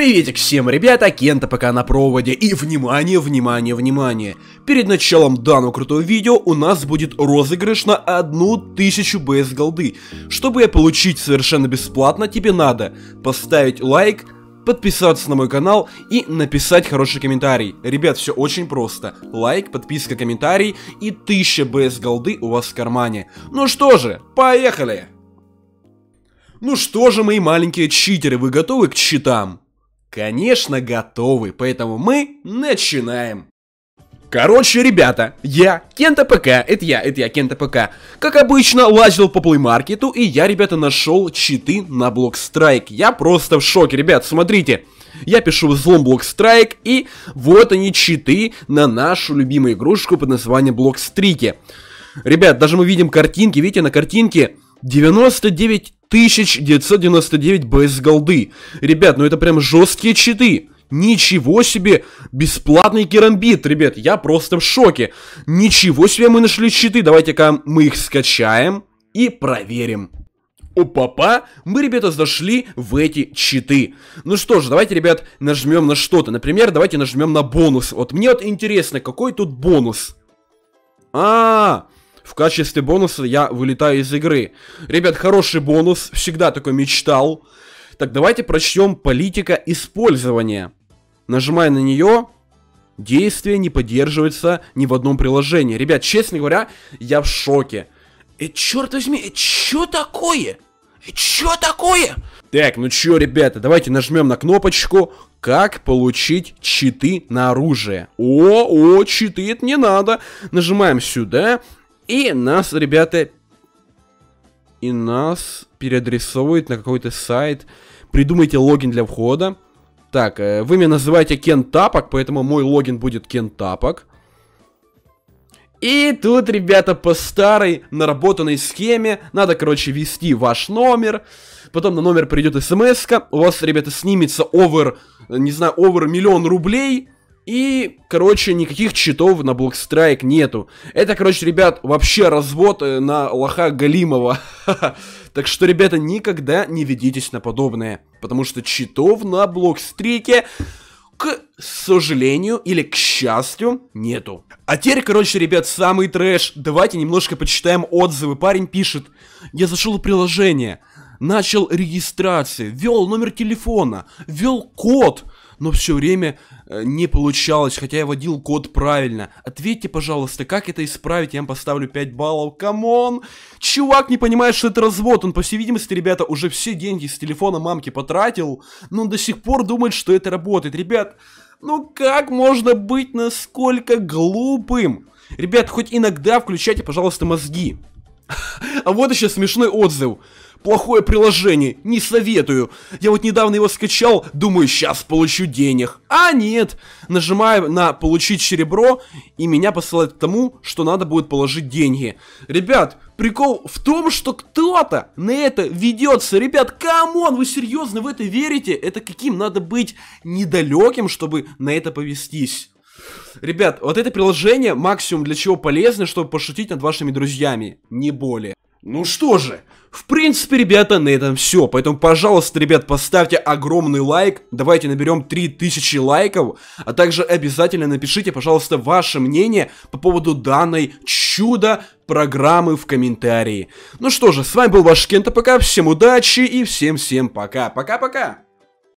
Приветик всем, ребята, Кента пока на проводе. И внимание, внимание, внимание. Перед началом данного крутого видео у нас будет розыгрыш на 1000 БС голды. Чтобы я получить совершенно бесплатно, тебе надо поставить лайк, подписаться на мой канал и написать хороший комментарий. Ребят, все очень просто. Лайк, подписка, комментарий и 1000 БС голды у вас в кармане. Ну что же, поехали! Ну что же, мои маленькие читеры, вы готовы к читам? Конечно, готовы, поэтому мы начинаем. Короче, ребята, я, Кента ПК, это я, это я, Кента ПК, как обычно, лазил по плеймаркету, и я, ребята, нашел читы на блок страйк. Я просто в шоке, ребят, смотрите. Я пишу взлом блок страйк, и вот они читы на нашу любимую игрушку под названием блок стрики. Ребят, даже мы видим картинки, видите, на картинке 99 1999 БС голды. Ребят, ну это прям жесткие читы. Ничего себе! Бесплатный керамбит, ребят, я просто в шоке. Ничего себе мы нашли читы, давайте-ка мы их скачаем и проверим. Опа-па, мы, ребята, зашли в эти читы. Ну что ж, давайте, ребят, нажмем на что-то. Например, давайте нажмем на бонус. Вот мне вот интересно, какой тут бонус? А, -а, -а качестве бонуса я вылетаю из игры. Ребят, хороший бонус, всегда такой мечтал. Так, давайте прочтем политика использования. Нажимая на нее, действие не поддерживается ни в одном приложении. Ребят, честно говоря, я в шоке. И э, черт возьми, и э, чё такое? И э, чё такое? Так, ну чё, ребята, давайте нажмем на кнопочку «Как получить читы на оружие». О, о, читы это не надо. Нажимаем сюда, и нас, ребята, и нас переадресовывает на какой-то сайт. Придумайте логин для входа. Так, э, вы меня называете Кен Тапок, поэтому мой логин будет Кен Тапок. И тут, ребята, по старой наработанной схеме надо, короче, ввести ваш номер. Потом на номер придет смс -ка. У вас, ребята, снимется овер, не знаю, овер миллион рублей. И, короче, никаких читов на Блокстрайк нету. Это, короче, ребят, вообще развод э, на лоха Галимова. Так что, ребята, никогда не ведитесь на подобное. Потому что читов на Блокстрике к сожалению или к счастью, нету. А теперь, короче, ребят, самый трэш. Давайте немножко почитаем отзывы. Парень пишет, я зашел в приложение начал регистрацию, ввел номер телефона, ввел код, но все время э, не получалось, хотя я вводил код правильно. Ответьте, пожалуйста, как это исправить? Я вам поставлю 5 баллов. Камон! Чувак не понимает, что это развод. Он, по всей видимости, ребята, уже все деньги с телефона мамки потратил, но он до сих пор думает, что это работает. Ребят, ну как можно быть насколько глупым? Ребят, хоть иногда включайте, пожалуйста, мозги. А вот еще смешной отзыв. Плохое приложение, не советую. Я вот недавно его скачал, думаю, сейчас получу денег. А нет! Нажимаю на «Получить серебро», и меня посылает к тому, что надо будет положить деньги. Ребят, прикол в том, что кто-то на это ведется. Ребят, камон, вы серьезно в это верите? Это каким надо быть недалеким, чтобы на это повестись? Ребят, вот это приложение максимум для чего полезно, чтобы пошутить над вашими друзьями, не более. Ну что же, в принципе, ребята, на этом все. Поэтому, пожалуйста, ребят, поставьте огромный лайк. Давайте наберем 3000 лайков. А также обязательно напишите, пожалуйста, ваше мнение по поводу данной чудо программы в комментарии. Ну что же, с вами был ваш Кента Пока, Всем удачи и всем-всем пока. Пока-пока.